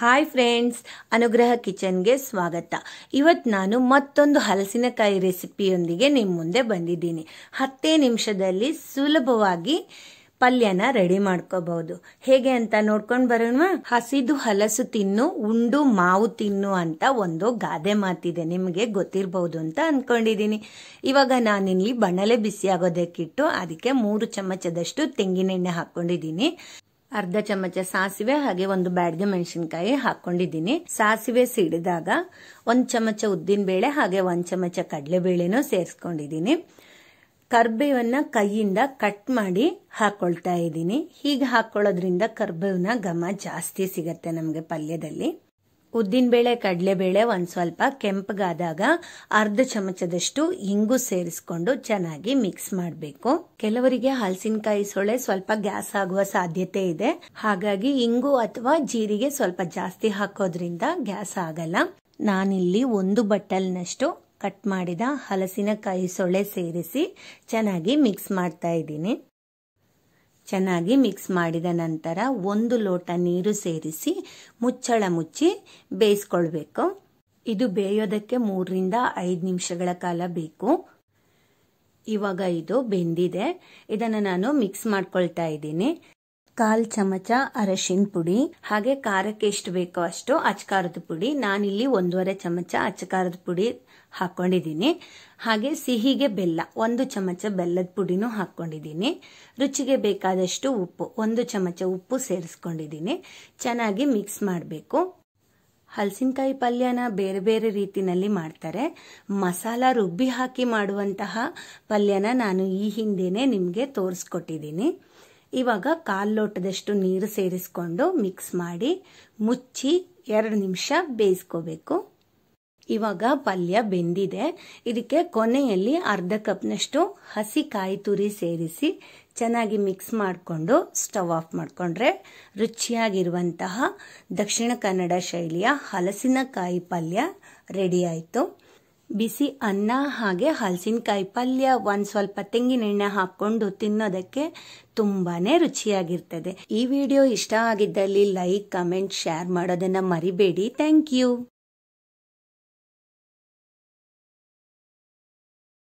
hi friends ಅನುಗ್ರಹ ಕಿಚನ್ಗೆ ಸ್ವಾಗತ ಇವತ್ತು ನಾನು ಮತ್ತೊಂದು ಹಲಸಿನಕಾಯಿ ರೆಸಿಪಿಯೊಂದಿಗೆ ನಿಮ್ಮ ಮುಂದೆ ಬಂದಿದ್ದೀನಿ ಹತ್ತೇ ನಿಮಿಷದಲ್ಲಿ ಸುಲಭವಾಗಿ ಪಲ್ಯನ ರೆಡಿ ಮಾಡ್ಕೋಬಹುದು ಹೇಗೆ ಅಂತ ನೋಡ್ಕೊಂಡು ಬರೋಣ ಹಸಿದು ಹಲಸು ತಿನ್ನು ಉಂಡು ಮಾವು ತಿನ್ನು ಅಂತ ಒಂದು ಗಾದೆ ಮಾತಿದೆ ನಿಮಗೆ ಗೊತ್ತಿರಬಹುದು ಅಂತ ಅನ್ಕೊಂಡಿದ್ದೀನಿ ಇವಾಗ ನಾನಿಲ್ಲಿ ಬಣಲೆ ಬಿಸಿ ಆಗೋದಕ್ಕಿಟ್ಟು ಅದಕ್ಕೆ ಮೂರು ಚಮಚದಷ್ಟು ತೆಂಗಿನೆಣ್ಣೆ ಹಾಕೊಂಡಿದ್ದೀನಿ ಅರ್ಧ ಚಮಚ ಸಾಸಿವೆ ಹಾಗೆ ಒಂದು ಬ್ಯಾಡ್ಗೆ ಮೆಣಸಿನಕಾಯಿ ಹಾಕೊಂಡಿದ್ದೀನಿ ಸಾಸಿವೆ ಸಿಡಿದಾಗ ಒಂದ್ ಚಮಚ ಉದ್ದಿನ ಬೇಳೆ ಹಾಗೆ ಒಂದ್ ಚಮಚ ಕಡಲೆಬೇಳೆನೂ ಸೇರಿಸ್ಕೊಂಡಿದ್ದೀನಿ ಕರ್ಬೇವನ್ನ ಕೈಯಿಂದ ಕಟ್ ಮಾಡಿ ಹಾಕೊಳ್ತಾ ಇದ್ದೀನಿ ಹೀಗೆ ಹಾಕೊಳ್ಳೋದ್ರಿಂದ ಕರ್ಬೇವನ ಘಮ ಜಾಸ್ತಿ ಸಿಗತ್ತೆ ನಮಗೆ ಪಲ್ಯದಲ್ಲಿ ಉದ್ದಿನ ಕಡಲೆ ಕಡಲೆಬೇಳೆ ಒಂದು ಸ್ವಲ್ಪ ಕೆಂಪಗಾದಾಗ ಅರ್ಧ ಚಮಚದಷ್ಟು ಇಂಗು ಸೇರಿಸ್ಕೊಂಡು ಚೆನ್ನಾಗಿ ಮಿಕ್ಸ್ ಮಾಡಬೇಕು ಕೆಲವರಿಗೆ ಹಲಸಿನಕಾಯಿ ಸೊಳೆ ಸ್ವಲ್ಪ ಗ್ಯಾಸ್ ಆಗುವ ಸಾಧ್ಯತೆ ಇದೆ ಹಾಗಾಗಿ ಇಂಗು ಅಥವಾ ಜೀರಿಗೆ ಸ್ವಲ್ಪ ಜಾಸ್ತಿ ಹಾಕೋದ್ರಿಂದ ಗ್ಯಾಸ್ ಆಗಲ್ಲ ನಾನಿಲ್ಲಿ ಒಂದು ಬಟ್ಟಲ್ನಷ್ಟು ಕಟ್ ಮಾಡಿದ ಹಲಸಿನಕಾಯಿ ಸೊಳೆ ಸೇರಿಸಿ ಚೆನ್ನಾಗಿ ಮಿಕ್ಸ್ ಮಾಡ್ತಾ ಇದ್ದೀನಿ ಚೆನ್ನಾಗಿ ಮಿಕ್ಸ್ ಮಾಡಿದ ನಂತರ ಒಂದು ಲೋಟ ನೀರು ಸೇರಿಸಿ ಮುಚ್ಚಳ ಮುಚ್ಚಿ ಬೇಯಿಸ್ಕೊಳ್ಬೇಕು ಇದು ಬೇಯೋದಕ್ಕೆ ಮೂರರಿಂದ ಐದು ನಿಮಿಷಗಳ ಕಾಲ ಬೇಕು ಇವಾಗ ಇದು ಬೆಂದಿದೆ ಇದನ್ನು ನಾನು ಮಿಕ್ಸ್ ಮಾಡ್ಕೊಳ್ತಾ ಇದ್ದೀನಿ ಕಾಲ್ ಚಮಚ ಅರಶಿನ ಪುಡಿ ಹಾಗೆ ಖಾರಕ್ಕೆ ಎಷ್ಟು ಬೇಕೋ ಅಷ್ಟು ಅಚ್ಕಾರದ ಪುಡಿ ನಾನಿಲ್ಲಿ ಒಂದೂವರೆ ಚಮಚ ಅಚ್ಚಕಾರದ ಪುಡಿ ಹಾಕೊಂಡಿದ್ದೀನಿ ಹಾಗೆ ಸಿಹಿಗೆ ಬೆಲ್ಲ ಒಂದು ಚಮಚ ಬೆಲ್ಲದ ಪುಡಿನೂ ಹಾಕೊಂಡಿದ್ದೀನಿ ರುಚಿಗೆ ಬೇಕಾದಷ್ಟು ಉಪ್ಪು ಒಂದು ಚಮಚ ಉಪ್ಪು ಸೇರಿಸ್ಕೊಂಡಿದ್ದೀನಿ ಚೆನ್ನಾಗಿ ಮಿಕ್ಸ್ ಮಾಡಬೇಕು ಹಲಸಿನಕಾಯಿ ಪಲ್ಯನ ಬೇರೆ ಬೇರೆ ರೀತಿನಲ್ಲಿ ಮಾಡ್ತಾರೆ ಮಸಾಲ ರುಬ್ಬಿ ಹಾಕಿ ಮಾಡುವಂತಹ ಪಲ್ಯನ ನಾನು ಈ ಹಿಂದೆನೆ ನಿಮಗೆ ತೋರಿಸ್ಕೊಟ್ಟಿದ್ದೀನಿ ಇವಾಗ ಕಾಲ್ ಲೋಟದಷ್ಟು ನೀರು ಸೇರಿಸ್ಕೊಂಡು ಮಿಕ್ಸ್ ಮಾಡಿ ಮುಚ್ಚಿ ಎರಡು ನಿಮಿಷ ಬೇಯಿಸ್ಕೋಬೇಕು ಇವಾಗ ಪಲ್ಯ ಬೆಂದಿದೆ ಇದಕ್ಕೆ ಕೊನೆಯಲ್ಲಿ ಅರ್ಧ ಕಪ್ನಷ್ಟು ಹಸಿ ಕಾಯಿ ತುರಿ ಸೇರಿಸಿ ಚೆನ್ನಾಗಿ ಮಿಕ್ಸ್ ಮಾಡಿಕೊಂಡು ಸ್ಟವ್ ಆಫ್ ಮಾಡಿಕೊಂಡ್ರೆ ರುಚಿಯಾಗಿರುವಂತಹ ದಕ್ಷಿಣ ಕನ್ನಡ ಶೈಲಿಯ ಹಲಸಿನಕಾಯಿ ಪಲ್ಯ ರೆಡಿ ಆಯಿತು ಬಿಸಿ ಅನ್ನ ಹಾಗೆ ಹಲಸಿನಕಾಯಿ ಪಲ್ಯ ಒಂದು ಸ್ವಲ್ಪ ತೆಂಗಿನೆಣ್ಣೆ ಹಾಕ್ಕೊಂಡು ತಿನ್ನೋದಕ್ಕೆ ತುಂಬಾ ರುಚಿಯಾಗಿರ್ತದೆ ಈ ವಿಡಿಯೋ ಇಷ್ಟ ಆಗಿದ್ದಲ್ಲಿ ಲೈಕ್ ಕಮೆಂಟ್ ಶೇರ್ ಮಾಡೋದನ್ನು ಮರಿಬೇಡಿ ಥ್ಯಾಂಕ್ ಯು